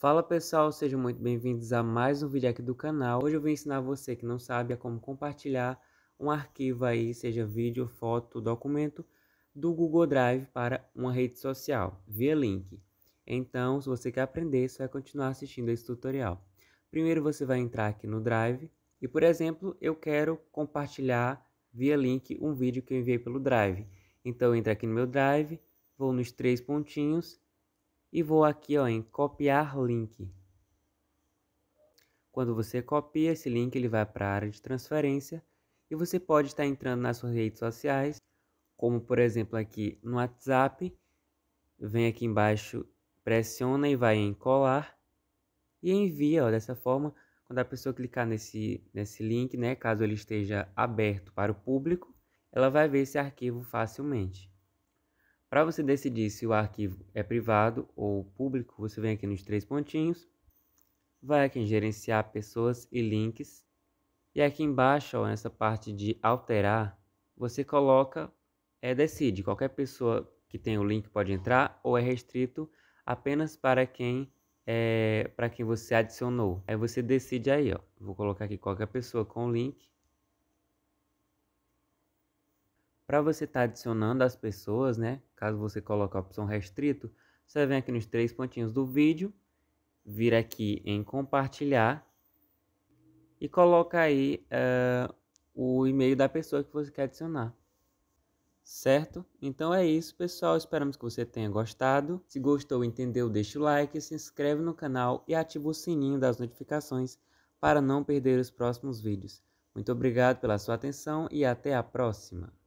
Fala pessoal, sejam muito bem-vindos a mais um vídeo aqui do canal. Hoje eu vou ensinar você que não sabe a como compartilhar um arquivo aí, seja vídeo, foto, documento, do Google Drive para uma rede social, via link. Então, se você quer aprender, só vai é continuar assistindo esse tutorial. Primeiro você vai entrar aqui no Drive e, por exemplo, eu quero compartilhar via link um vídeo que eu enviei pelo Drive. Então, eu entro aqui no meu Drive, vou nos três pontinhos e vou aqui ó, em copiar link. Quando você copia esse link, ele vai para a área de transferência e você pode estar entrando nas suas redes sociais, como por exemplo aqui no WhatsApp, vem aqui embaixo, pressiona e vai em colar e envia ó, dessa forma. Quando a pessoa clicar nesse, nesse link, né, caso ele esteja aberto para o público, ela vai ver esse arquivo facilmente. Para você decidir se o arquivo é privado ou público, você vem aqui nos três pontinhos, vai aqui em gerenciar pessoas e links, e aqui embaixo, ó, nessa parte de alterar, você coloca, é, decide, qualquer pessoa que tem o link pode entrar ou é restrito apenas para quem é, para quem você adicionou. Aí você decide aí, ó. Vou colocar aqui qualquer pessoa com o link Para você estar tá adicionando as pessoas, né? Caso você coloque a opção restrito, você vem aqui nos três pontinhos do vídeo, vir aqui em compartilhar e coloca aí uh, o e-mail da pessoa que você quer adicionar. Certo? Então é isso, pessoal. Esperamos que você tenha gostado. Se gostou, entendeu, deixa o like, se inscreve no canal e ativa o sininho das notificações para não perder os próximos vídeos. Muito obrigado pela sua atenção e até a próxima!